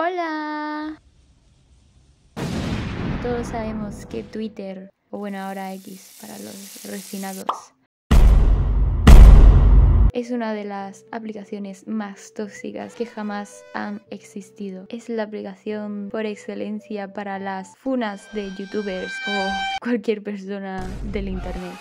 Hola. Todos sabemos que Twitter, o bueno ahora X para los refinados, es una de las aplicaciones más tóxicas que jamás han existido. Es la aplicación por excelencia para las funas de youtubers o cualquier persona del internet.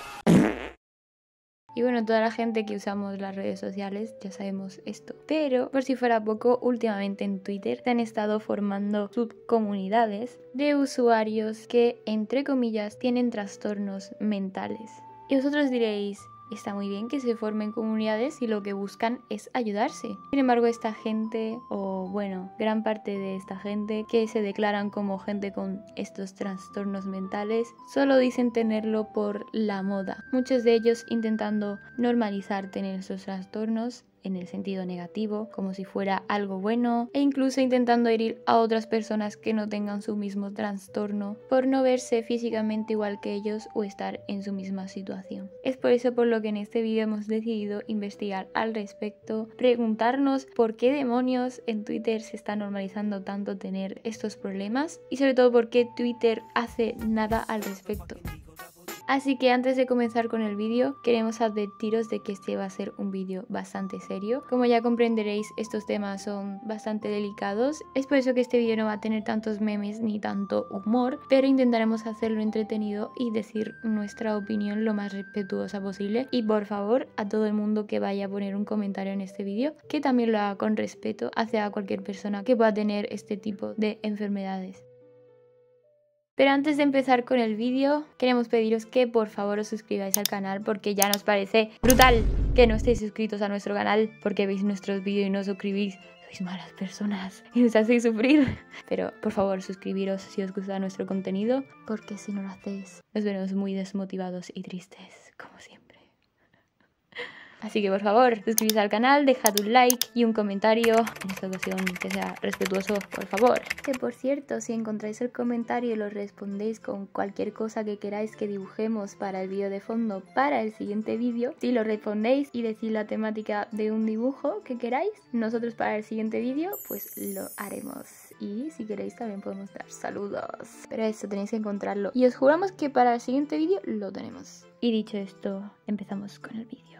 Y bueno, toda la gente que usamos las redes sociales ya sabemos esto. Pero, por si fuera poco, últimamente en Twitter se han estado formando subcomunidades de usuarios que, entre comillas, tienen trastornos mentales. Y vosotros diréis, Está muy bien que se formen comunidades y lo que buscan es ayudarse. Sin embargo, esta gente, o bueno, gran parte de esta gente que se declaran como gente con estos trastornos mentales, solo dicen tenerlo por la moda. Muchos de ellos intentando normalizar tener esos trastornos en el sentido negativo, como si fuera algo bueno, e incluso intentando herir a otras personas que no tengan su mismo trastorno por no verse físicamente igual que ellos o estar en su misma situación. Es por eso por lo que en este vídeo hemos decidido investigar al respecto, preguntarnos por qué demonios en Twitter se está normalizando tanto tener estos problemas y sobre todo por qué Twitter hace nada al respecto. Así que antes de comenzar con el vídeo, queremos advertiros de que este va a ser un vídeo bastante serio. Como ya comprenderéis, estos temas son bastante delicados. Es por eso que este vídeo no va a tener tantos memes ni tanto humor, pero intentaremos hacerlo entretenido y decir nuestra opinión lo más respetuosa posible. Y por favor, a todo el mundo que vaya a poner un comentario en este vídeo, que también lo haga con respeto hacia cualquier persona que pueda tener este tipo de enfermedades. Pero antes de empezar con el vídeo, queremos pediros que por favor os suscribáis al canal porque ya nos parece brutal que no estéis suscritos a nuestro canal porque veis nuestros vídeos y no os suscribís. Sois malas personas y nos hacéis sufrir. Pero por favor suscribiros si os gusta nuestro contenido porque si no lo hacéis nos veremos muy desmotivados y tristes como siempre. Así que por favor, suscríbete al canal, dejad un like y un comentario. En esta ocasión que sea respetuoso, por favor. Que por cierto, si encontráis el comentario y lo respondéis con cualquier cosa que queráis que dibujemos para el vídeo de fondo para el siguiente vídeo, si lo respondéis y decís la temática de un dibujo que queráis, nosotros para el siguiente vídeo pues lo haremos. Y si queréis también podemos dar saludos. Pero eso tenéis que encontrarlo. Y os juramos que para el siguiente vídeo lo tenemos. Y dicho esto, empezamos con el vídeo.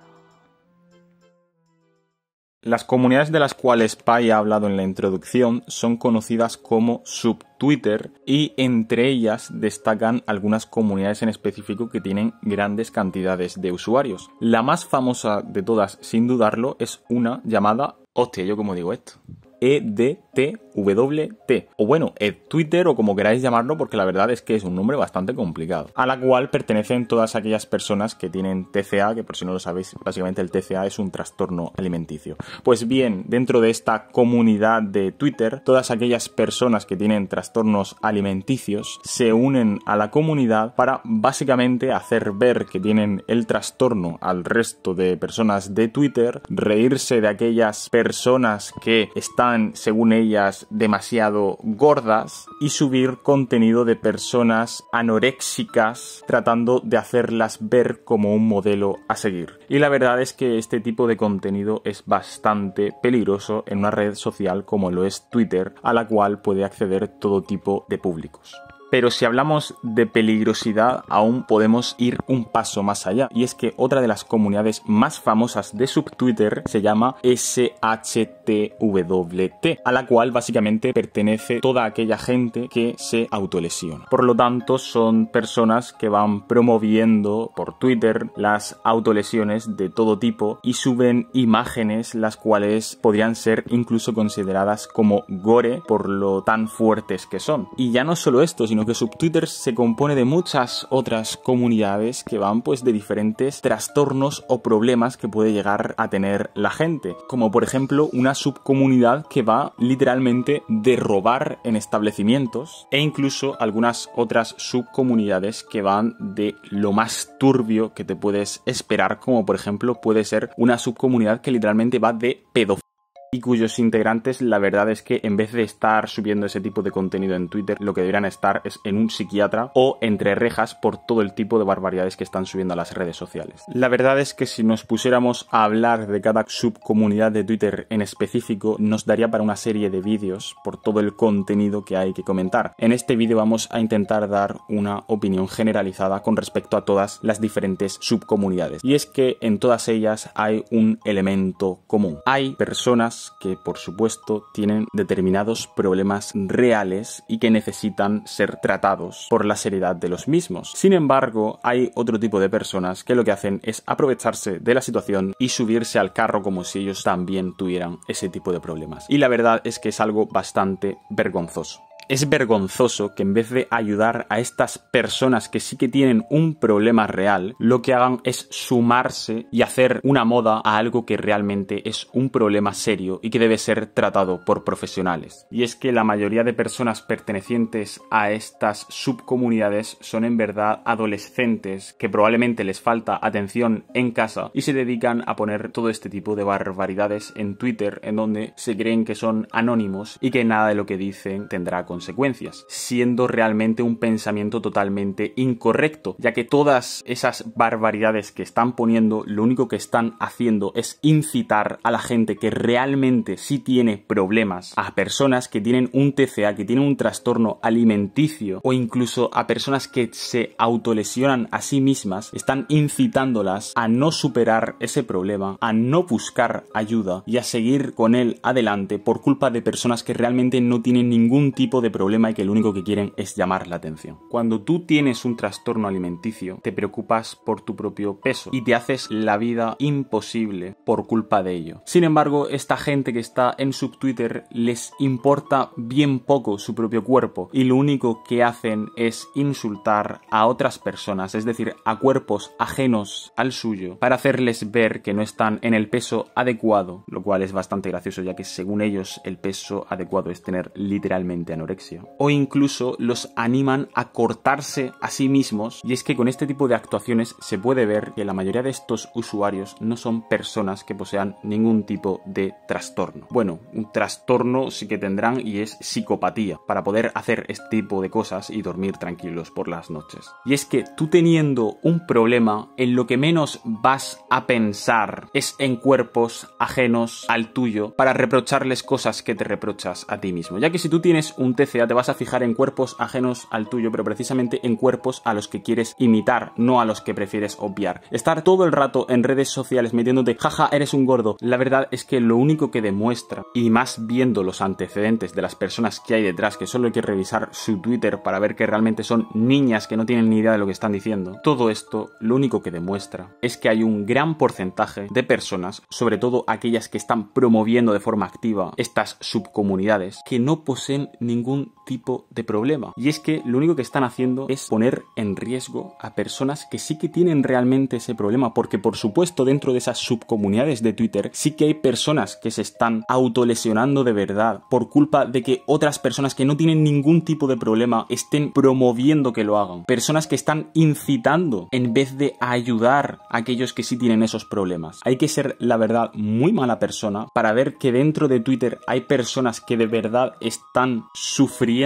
Las comunidades de las cuales Pai ha hablado en la introducción son conocidas como sub-Twitter y entre ellas destacan algunas comunidades en específico que tienen grandes cantidades de usuarios. La más famosa de todas, sin dudarlo, es una llamada Hostia, yo como digo esto. EDTWT. O bueno, eh, Twitter o como queráis llamarlo, porque la verdad es que es un nombre bastante complicado. A la cual pertenecen todas aquellas personas que tienen TCA, que por si no lo sabéis, básicamente el TCA es un trastorno alimenticio. Pues bien, dentro de esta comunidad de Twitter, todas aquellas personas que tienen trastornos alimenticios se unen a la comunidad para básicamente hacer ver que tienen el trastorno al resto de personas de Twitter, reírse de aquellas personas que están según ellas, demasiado gordas y subir contenido de personas anoréxicas tratando de hacerlas ver como un modelo a seguir. Y la verdad es que este tipo de contenido es bastante peligroso en una red social como lo es Twitter, a la cual puede acceder todo tipo de públicos. Pero si hablamos de peligrosidad, aún podemos ir un paso más allá. Y es que otra de las comunidades más famosas de subtwitter se llama SHTWT, a la cual básicamente pertenece toda aquella gente que se autolesiona. Por lo tanto, son personas que van promoviendo por Twitter las autolesiones de todo tipo y suben imágenes las cuales podrían ser incluso consideradas como gore por lo tan fuertes que son. Y ya no solo esto, sino que SubTwitter se compone de muchas otras comunidades que van pues de diferentes trastornos o problemas que puede llegar a tener la gente, como por ejemplo una subcomunidad que va literalmente de robar en establecimientos e incluso algunas otras subcomunidades que van de lo más turbio que te puedes esperar, como por ejemplo puede ser una subcomunidad que literalmente va de pedofilia y cuyos integrantes la verdad es que en vez de estar subiendo ese tipo de contenido en Twitter, lo que deberían estar es en un psiquiatra o entre rejas por todo el tipo de barbaridades que están subiendo a las redes sociales. La verdad es que si nos pusiéramos a hablar de cada subcomunidad de Twitter en específico, nos daría para una serie de vídeos por todo el contenido que hay que comentar. En este vídeo vamos a intentar dar una opinión generalizada con respecto a todas las diferentes subcomunidades. Y es que en todas ellas hay un elemento común. Hay personas que por supuesto tienen determinados problemas reales y que necesitan ser tratados por la seriedad de los mismos. Sin embargo, hay otro tipo de personas que lo que hacen es aprovecharse de la situación y subirse al carro como si ellos también tuvieran ese tipo de problemas. Y la verdad es que es algo bastante vergonzoso. Es vergonzoso que en vez de ayudar a estas personas que sí que tienen un problema real, lo que hagan es sumarse y hacer una moda a algo que realmente es un problema serio y que debe ser tratado por profesionales. Y es que la mayoría de personas pertenecientes a estas subcomunidades son en verdad adolescentes que probablemente les falta atención en casa y se dedican a poner todo este tipo de barbaridades en Twitter en donde se creen que son anónimos y que nada de lo que dicen tendrá consecuencias consecuencias, siendo realmente un pensamiento totalmente incorrecto, ya que todas esas barbaridades que están poniendo lo único que están haciendo es incitar a la gente que realmente sí tiene problemas, a personas que tienen un TCA, que tienen un trastorno alimenticio o incluso a personas que se autolesionan a sí mismas, están incitándolas a no superar ese problema, a no buscar ayuda y a seguir con él adelante por culpa de personas que realmente no tienen ningún tipo de problema y que lo único que quieren es llamar la atención. Cuando tú tienes un trastorno alimenticio, te preocupas por tu propio peso y te haces la vida imposible por culpa de ello. Sin embargo, esta gente que está en Twitter les importa bien poco su propio cuerpo y lo único que hacen es insultar a otras personas, es decir, a cuerpos ajenos al suyo, para hacerles ver que no están en el peso adecuado, lo cual es bastante gracioso ya que según ellos el peso adecuado es tener literalmente anorexia o incluso los animan a cortarse a sí mismos, y es que con este tipo de actuaciones se puede ver que la mayoría de estos usuarios no son personas que posean ningún tipo de trastorno. Bueno, un trastorno sí que tendrán y es psicopatía, para poder hacer este tipo de cosas y dormir tranquilos por las noches. Y es que tú teniendo un problema, en lo que menos vas a pensar es en cuerpos ajenos al tuyo para reprocharles cosas que te reprochas a ti mismo. Ya que si tú tienes un te vas a fijar en cuerpos ajenos al tuyo, pero precisamente en cuerpos a los que quieres imitar, no a los que prefieres obviar. Estar todo el rato en redes sociales metiéndote, jaja, eres un gordo, la verdad es que lo único que demuestra, y más viendo los antecedentes de las personas que hay detrás, que solo hay que revisar su Twitter para ver que realmente son niñas que no tienen ni idea de lo que están diciendo, todo esto lo único que demuestra es que hay un gran porcentaje de personas, sobre todo aquellas que están promoviendo de forma activa estas subcomunidades, que no poseen ningún 中 tipo de problema. Y es que lo único que están haciendo es poner en riesgo a personas que sí que tienen realmente ese problema, porque por supuesto dentro de esas subcomunidades de Twitter sí que hay personas que se están autolesionando de verdad por culpa de que otras personas que no tienen ningún tipo de problema estén promoviendo que lo hagan. Personas que están incitando en vez de ayudar a aquellos que sí tienen esos problemas. Hay que ser, la verdad, muy mala persona para ver que dentro de Twitter hay personas que de verdad están sufriendo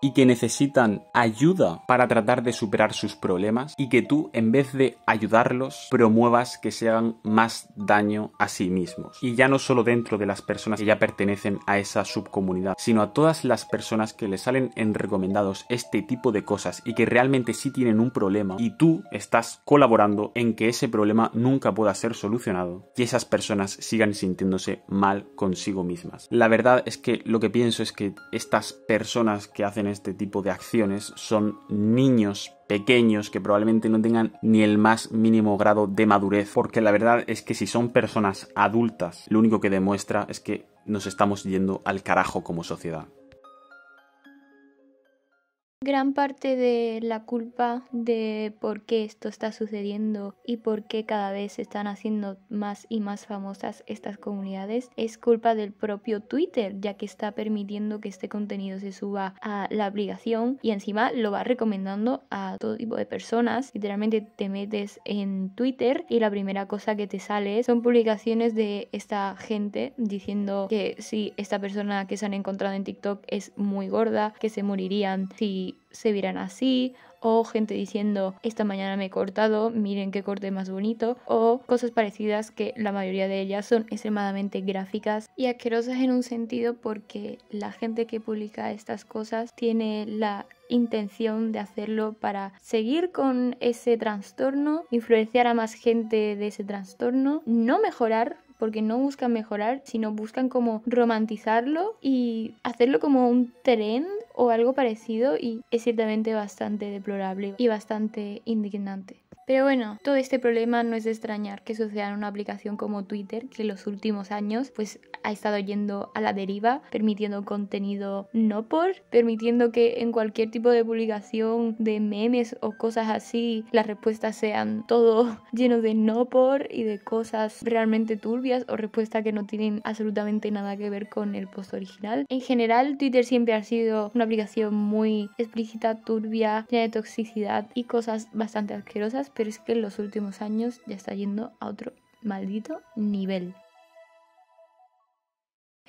y que necesitan ayuda para tratar de superar sus problemas y que tú, en vez de ayudarlos, promuevas que se hagan más daño a sí mismos. Y ya no solo dentro de las personas que ya pertenecen a esa subcomunidad, sino a todas las personas que le salen en recomendados este tipo de cosas y que realmente sí tienen un problema y tú estás colaborando en que ese problema nunca pueda ser solucionado y esas personas sigan sintiéndose mal consigo mismas. La verdad es que lo que pienso es que estas personas que hacen este tipo de acciones son niños pequeños que probablemente no tengan ni el más mínimo grado de madurez, porque la verdad es que si son personas adultas, lo único que demuestra es que nos estamos yendo al carajo como sociedad. Gran parte de la culpa de por qué esto está sucediendo y por qué cada vez se están haciendo más y más famosas estas comunidades es culpa del propio Twitter, ya que está permitiendo que este contenido se suba a la aplicación y encima lo va recomendando a todo tipo de personas. Literalmente te metes en Twitter y la primera cosa que te sale son publicaciones de esta gente diciendo que si esta persona que se han encontrado en TikTok es muy gorda, que se morirían si se verán así, o gente diciendo, esta mañana me he cortado, miren qué corte más bonito, o cosas parecidas que la mayoría de ellas son extremadamente gráficas y asquerosas en un sentido porque la gente que publica estas cosas tiene la intención de hacerlo para seguir con ese trastorno, influenciar a más gente de ese trastorno, no mejorar porque no buscan mejorar, sino buscan como romantizarlo y hacerlo como un trend o algo parecido y es ciertamente bastante deplorable y bastante indignante. Pero bueno, todo este problema no es de extrañar que suceda en una aplicación como Twitter, que en los últimos años pues ha estado yendo a la deriva, permitiendo contenido no por, permitiendo que en cualquier tipo de publicación de memes o cosas así, las respuestas sean todo lleno de no por y de cosas realmente turbias o respuestas que no tienen absolutamente nada que ver con el post original. En general, Twitter siempre ha sido una aplicación muy explícita, turbia, llena de toxicidad y cosas bastante asquerosas, pero es que en los últimos años ya está yendo a otro maldito nivel.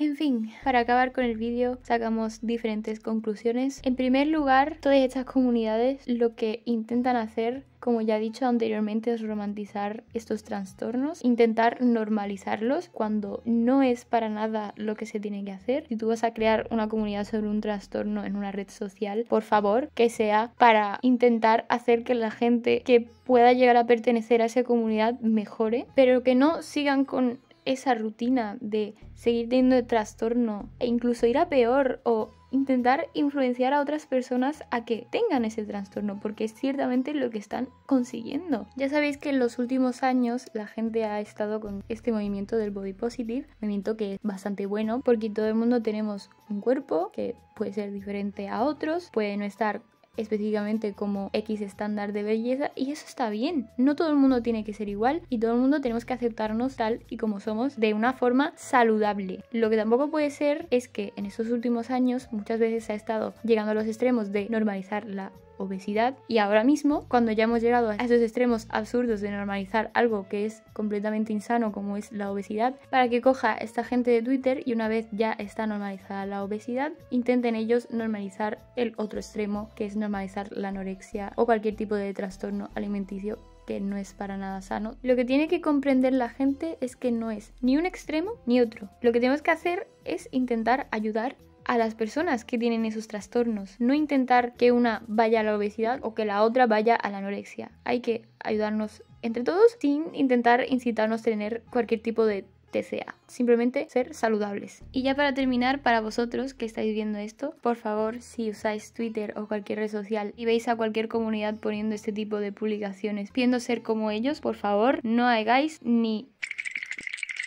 En fin, para acabar con el vídeo sacamos diferentes conclusiones. En primer lugar, todas estas comunidades lo que intentan hacer como ya he dicho anteriormente, es romantizar estos trastornos, intentar normalizarlos cuando no es para nada lo que se tiene que hacer. Si tú vas a crear una comunidad sobre un trastorno en una red social, por favor, que sea para intentar hacer que la gente que pueda llegar a pertenecer a esa comunidad mejore, pero que no sigan con esa rutina de seguir teniendo el trastorno e incluso ir a peor o intentar influenciar a otras personas a que tengan ese trastorno, porque es ciertamente lo que están consiguiendo. Ya sabéis que en los últimos años la gente ha estado con este movimiento del body positive, movimiento que es bastante bueno porque todo el mundo tenemos un cuerpo que puede ser diferente a otros, puede no estar específicamente como X estándar de belleza y eso está bien. No todo el mundo tiene que ser igual y todo el mundo tenemos que aceptarnos tal y como somos de una forma saludable. Lo que tampoco puede ser es que en estos últimos años muchas veces se ha estado llegando a los extremos de normalizar la obesidad y ahora mismo, cuando ya hemos llegado a esos extremos absurdos de normalizar algo que es completamente insano como es la obesidad, para que coja esta gente de Twitter y una vez ya está normalizada la obesidad, intenten ellos normalizar el otro extremo que es normalizar la anorexia o cualquier tipo de trastorno alimenticio que no es para nada sano. Lo que tiene que comprender la gente es que no es ni un extremo ni otro. Lo que tenemos que hacer es intentar ayudar a las personas que tienen esos trastornos. No intentar que una vaya a la obesidad o que la otra vaya a la anorexia. Hay que ayudarnos entre todos sin intentar incitarnos a tener cualquier tipo de TCA. Simplemente ser saludables. Y ya para terminar, para vosotros que estáis viendo esto, por favor, si usáis Twitter o cualquier red social y veis a cualquier comunidad poniendo este tipo de publicaciones, pidiendo ser como ellos, por favor, no hagáis ni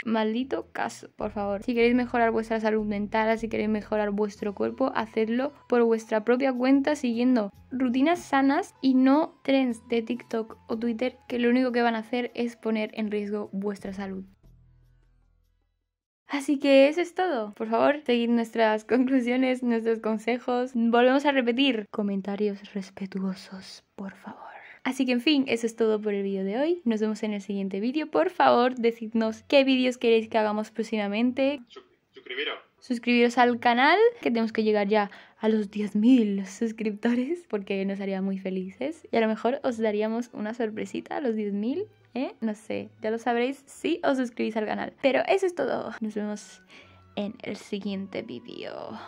maldito caso, por favor. Si queréis mejorar vuestra salud mental, si queréis mejorar vuestro cuerpo, hacedlo por vuestra propia cuenta siguiendo rutinas sanas y no trends de TikTok o Twitter que lo único que van a hacer es poner en riesgo vuestra salud. Así que eso es todo. Por favor, seguid nuestras conclusiones, nuestros consejos. Volvemos a repetir. Comentarios respetuosos, por favor. Así que en fin, eso es todo por el vídeo de hoy. Nos vemos en el siguiente vídeo. Por favor, decidnos qué vídeos queréis que hagamos próximamente. Suscribiros. Suscribiros al canal, que tenemos que llegar ya a los 10.000 suscriptores, porque nos haría muy felices. Y a lo mejor os daríamos una sorpresita a los 10.000, ¿eh? No sé, ya lo sabréis si os suscribís al canal. Pero eso es todo. Nos vemos en el siguiente vídeo.